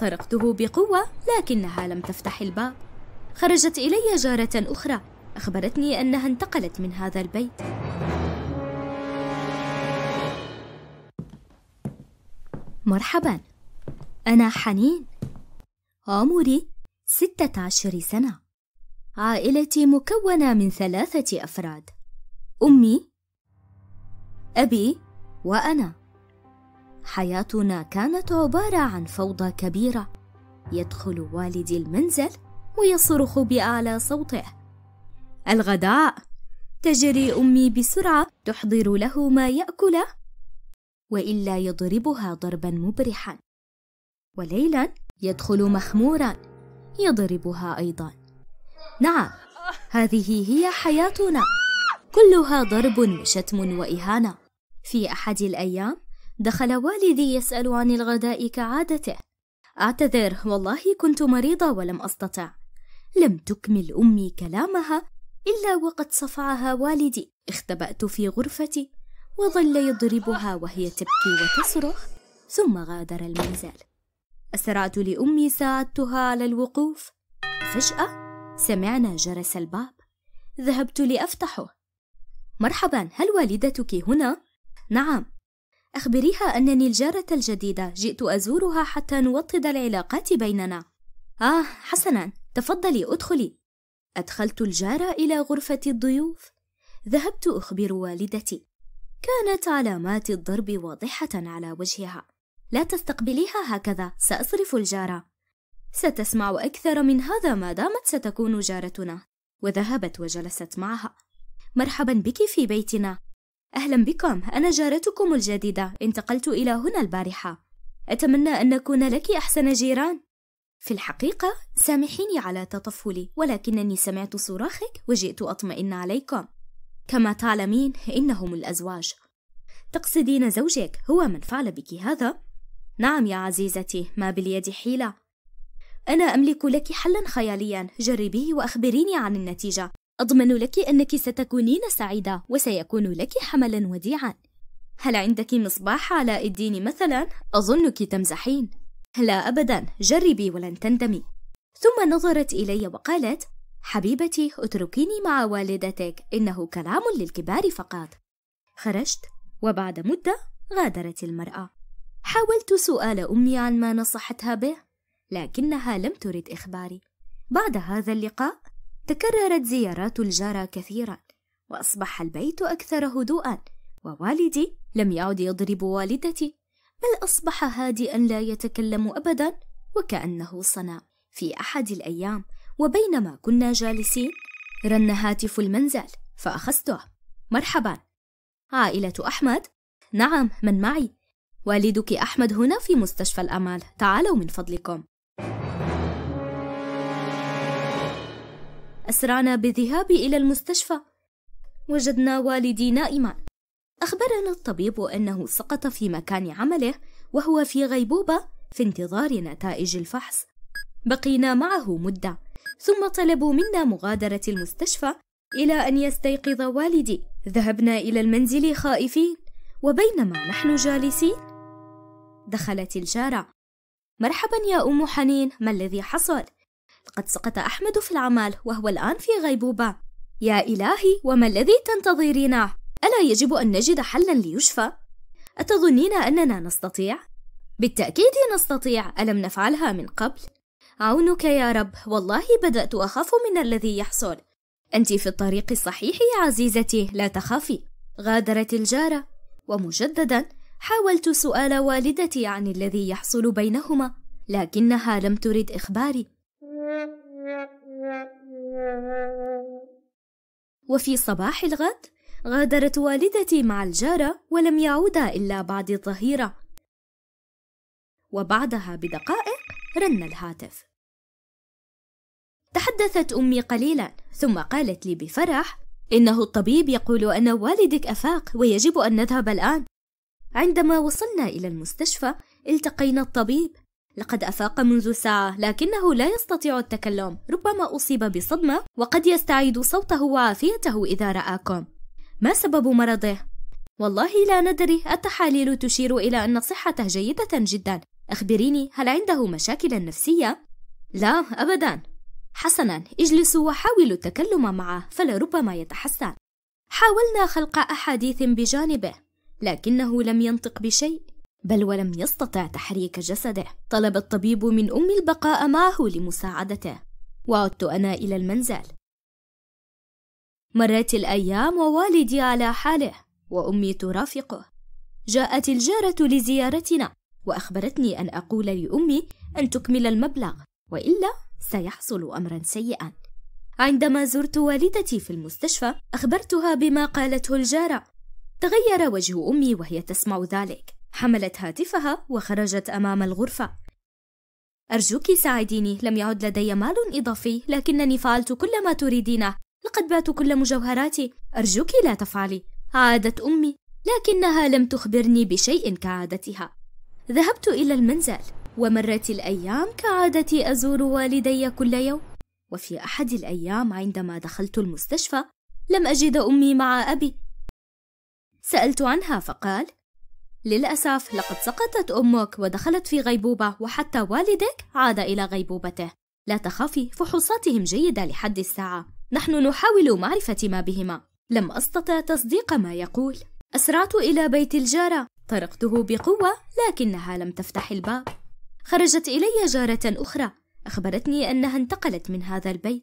طرقته بقوة لكنها لم تفتح الباب خرجت إلي جارة أخرى أخبرتني أنها انتقلت من هذا البيت مرحبا أنا حنين عمري ستة عشر سنة عائلتي مكونة من ثلاثة أفراد أمي أبي وأنا حياتنا كانت عبارة عن فوضى كبيرة يدخل والدي المنزل ويصرخ بأعلى صوته الغداء تجري أمي بسرعة تحضر له ما يأكله وإلا يضربها ضربا مبرحا وليلا يدخل مخمورا يضربها أيضا نعم هذه هي حياتنا كلها ضرب وشتم وإهانة في أحد الأيام دخل والدي يسأل عن الغداء كعادته أعتذر والله كنت مريضة ولم أستطع لم تكمل أمي كلامها إلا وقد صفعها والدي اختبأت في غرفتي وظل يضربها وهي تبكي وتصرخ ثم غادر المنزل أسرعت لأمي ساعدتها على الوقوف فجأة سمعنا جرس الباب ذهبت لأفتحه مرحبا هل والدتك هنا؟ نعم أخبريها أنني الجارة الجديدة جئت أزورها حتى نوطد العلاقات بيننا آه حسنا تفضلي أدخلي أدخلت الجارة إلى غرفة الضيوف ذهبت أخبر والدتي كانت علامات الضرب واضحة على وجهها لا تستقبليها هكذا سأصرف الجارة ستسمع أكثر من هذا ما دامت ستكون جارتنا وذهبت وجلست معها مرحبا بك في بيتنا أهلا بكم أنا جارتكم الجديدة انتقلت إلى هنا البارحة أتمنى أن نكون لك أحسن جيران في الحقيقة سامحيني على تطفلي ولكنني سمعت صراخك وجئت أطمئن عليكم كما تعلمين إنهم الأزواج تقصدين زوجك هو من فعل بك هذا؟ نعم يا عزيزتي ما باليد حيلة أنا أملك لك حلا خياليا جربيه وأخبريني عن النتيجة أضمن لك أنك ستكونين سعيدة وسيكون لك حملا وديعا هل عندك مصباح علاء الدين مثلا؟ أظنك تمزحين لا أبدا جربي ولن تندمي ثم نظرت إلي وقالت حبيبتي اتركيني مع والدتك إنه كلام للكبار فقط خرجت وبعد مدة غادرت المرأة حاولت سؤال أمي عن ما نصحتها به لكنها لم ترد إخباري بعد هذا اللقاء تكررت زيارات الجارة كثيرا وأصبح البيت أكثر هدوءا ووالدي لم يعد يضرب والدتي بل أصبح هادئا لا يتكلم أبدا وكأنه صنع في أحد الأيام وبينما كنا جالسين رن هاتف المنزل فأخذته مرحبا عائلة أحمد نعم من معي والدك أحمد هنا في مستشفى الأمل تعالوا من فضلكم أسرعنا بالذهاب إلى المستشفى وجدنا والدي نائما أخبرنا الطبيب أنه سقط في مكان عمله وهو في غيبوبة في انتظار نتائج الفحص بقينا معه مدة ثم طلبوا منا مغادرة المستشفى إلى أن يستيقظ والدي ذهبنا إلى المنزل خائفين وبينما نحن جالسين دخلت الجارة مرحبا يا أم حنين ما الذي حصل؟ لقد سقط أحمد في العمل وهو الآن في غيبوبة يا إلهي وما الذي تنتظرينه؟ ألا يجب أن نجد حلا ليشفى؟ أتظنين أننا نستطيع؟ بالتأكيد نستطيع ألم نفعلها من قبل؟ عونك يا رب والله بدأت أخاف من الذي يحصل أنت في الطريق الصحيح يا عزيزتي لا تخافي غادرت الجارة ومجددا حاولت سؤال والدتي عن الذي يحصل بينهما لكنها لم ترد إخباري وفي صباح الغد غادرت والدتي مع الجارة ولم يعودا إلا بعد الظهيرة وبعدها بدقائق رن الهاتف تحدثت أمي قليلا ثم قالت لي بفرح إنه الطبيب يقول أن والدك أفاق ويجب أن نذهب الآن عندما وصلنا إلى المستشفى التقينا الطبيب لقد أفاق منذ ساعة لكنه لا يستطيع التكلم ربما أصيب بصدمة وقد يستعيد صوته وعافيته إذا رآكم ما سبب مرضه؟ والله لا ندري التحاليل تشير إلى أن صحته جيدة جدا أخبريني هل عنده مشاكل نفسية؟ لا أبدا حسنا اجلسوا وحاولوا التكلم معه فلربما يتحسن حاولنا خلق أحاديث بجانبه لكنه لم ينطق بشيء بل ولم يستطع تحريك جسده طلب الطبيب من أمي البقاء معه لمساعدته وعدت أنا إلى المنزل مرت الأيام ووالدي على حاله وأمي ترافقه جاءت الجارة لزيارتنا وأخبرتني أن أقول لأمي أن تكمل المبلغ وإلا سيحصل أمرا سيئا عندما زرت والدتي في المستشفى أخبرتها بما قالته الجارة تغير وجه أمي وهي تسمع ذلك حملت هاتفها وخرجت أمام الغرفة أرجوك ساعديني لم يعد لدي مال إضافي لكنني فعلت كل ما تريدينه لقد بعت كل مجوهراتي أرجوك لا تفعلي عادت أمي لكنها لم تخبرني بشيء كعادتها ذهبت إلى المنزل ومرت الأيام كعادتي أزور والدي كل يوم وفي أحد الأيام عندما دخلت المستشفى لم أجد أمي مع أبي سألت عنها فقال للأسف لقد سقطت أمك ودخلت في غيبوبة وحتى والدك عاد إلى غيبوبته لا تخافي فحوصاتهم جيدة لحد الساعة نحن نحاول معرفة ما بهما لم أستطع تصديق ما يقول أسرعت إلى بيت الجارة طرقته بقوة لكنها لم تفتح الباب خرجت إلي جارة أخرى أخبرتني أنها انتقلت من هذا البيت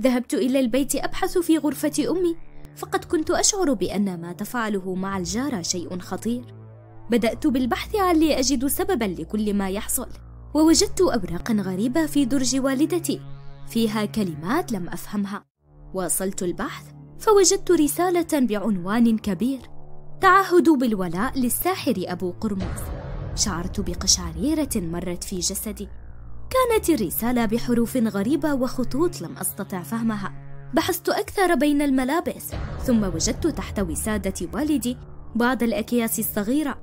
ذهبت إلى البيت أبحث في غرفة أمي فقد كنت أشعر بأن ما تفعله مع الجارة شيء خطير. بدأت بالبحث عن لأجد سببا لكل ما يحصل، ووجدت أوراقا غريبة في درج والدتي، فيها كلمات لم أفهمها. واصلت البحث فوجدت رسالة بعنوان كبير: تعهد بالولاء للساحر أبو قرمز. شعرت بقشعريرة مرت في جسدي. كانت الرسالة بحروف غريبة وخطوط لم أستطع فهمها. بحثت أكثر بين الملابس ثم وجدت تحت وسادة والدي بعض الأكياس الصغيرة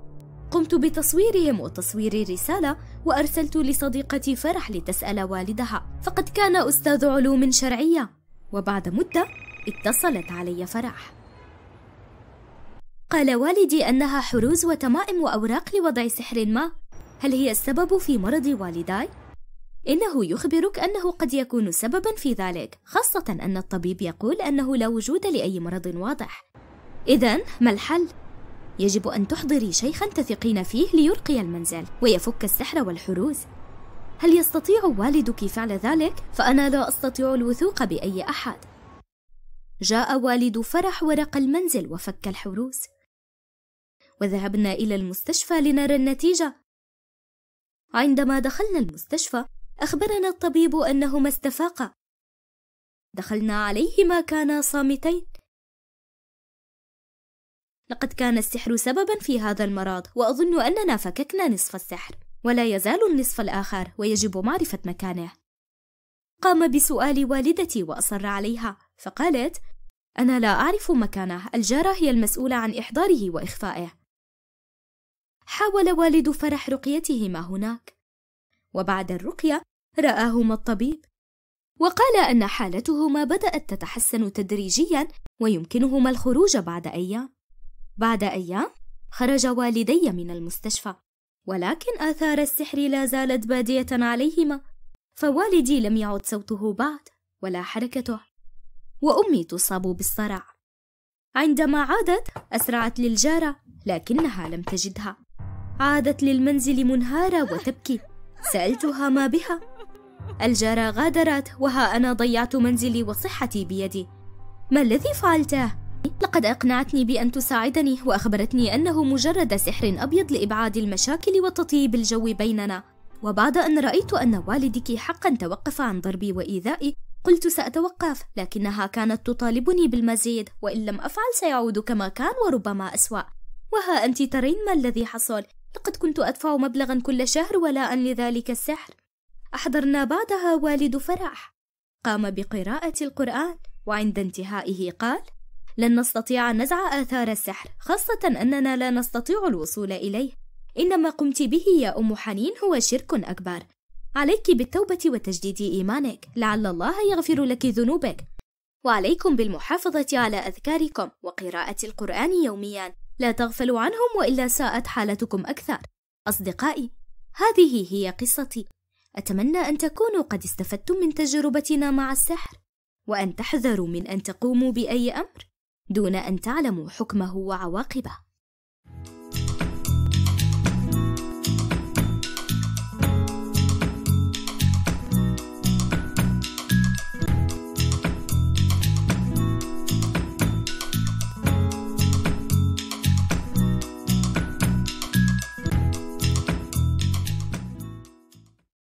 قمت بتصويرهم وتصوير رسالة وأرسلت لصديقتي فرح لتسأل والدها فقد كان أستاذ علوم شرعية وبعد مدة اتصلت علي فرح قال والدي أنها حروز وتمائم وأوراق لوضع سحر ما هل هي السبب في مرض والداي؟ إنه يخبرك أنه قد يكون سببا في ذلك خاصة أن الطبيب يقول أنه لا وجود لأي مرض واضح إذا ما الحل؟ يجب أن تحضري شيخا تثقين فيه ليرقي المنزل ويفك السحر والحروز هل يستطيع والدك فعل ذلك؟ فأنا لا أستطيع الوثوق بأي أحد جاء والد فرح ورق المنزل وفك الحروس وذهبنا إلى المستشفى لنرى النتيجة عندما دخلنا المستشفى أخبرنا الطبيب أنهما استفاقا دخلنا عليهما كانا صامتين لقد كان السحر سببا في هذا المرض وأظن أننا فككنا نصف السحر ولا يزال النصف الآخر ويجب معرفة مكانه قام بسؤال والدتي وأصر عليها فقالت أنا لا أعرف مكانه الجارة هي المسؤولة عن إحضاره وإخفائه حاول والد فرح رقيته ما هناك وبعد الرقية رآهما الطبيب وقال أن حالتهما بدأت تتحسن تدريجيا ويمكنهما الخروج بعد أيام بعد أيام خرج والدي من المستشفى ولكن آثار السحر لا زالت بادية عليهما فوالدي لم يعد صوته بعد ولا حركته وأمي تصاب بالصرع عندما عادت أسرعت للجارة لكنها لم تجدها عادت للمنزل منهارة وتبكي سألتها ما بها الجارة غادرت وها أنا ضيعت منزلي وصحتي بيدي ما الذي فعلته؟ لقد أقنعتني بأن تساعدني وأخبرتني أنه مجرد سحر أبيض لإبعاد المشاكل وتطيب الجو بيننا وبعد أن رأيت أن والدك حقا توقف عن ضربي وإيذائي قلت سأتوقف لكنها كانت تطالبني بالمزيد وإن لم أفعل سيعود كما كان وربما أسوأ وها أنت ترين ما الذي حصل لقد كنت أدفع مبلغا كل شهر ولاء لذلك السحر أحضرنا بعدها والد فرح قام بقراءة القرآن وعند انتهائه قال لن نستطيع نزع آثار السحر خاصة أننا لا نستطيع الوصول إليه إن ما قمت به يا أم حنين هو شرك أكبر عليك بالتوبة وتجديد إيمانك لعل الله يغفر لك ذنوبك وعليكم بالمحافظة على أذكاركم وقراءة القرآن يوميا لا تغفلوا عنهم وإلا ساءت حالتكم أكثر أصدقائي هذه هي قصتي أتمنى أن تكونوا قد استفدتم من تجربتنا مع السحر وأن تحذروا من أن تقوموا بأي أمر دون أن تعلموا حكمه وعواقبه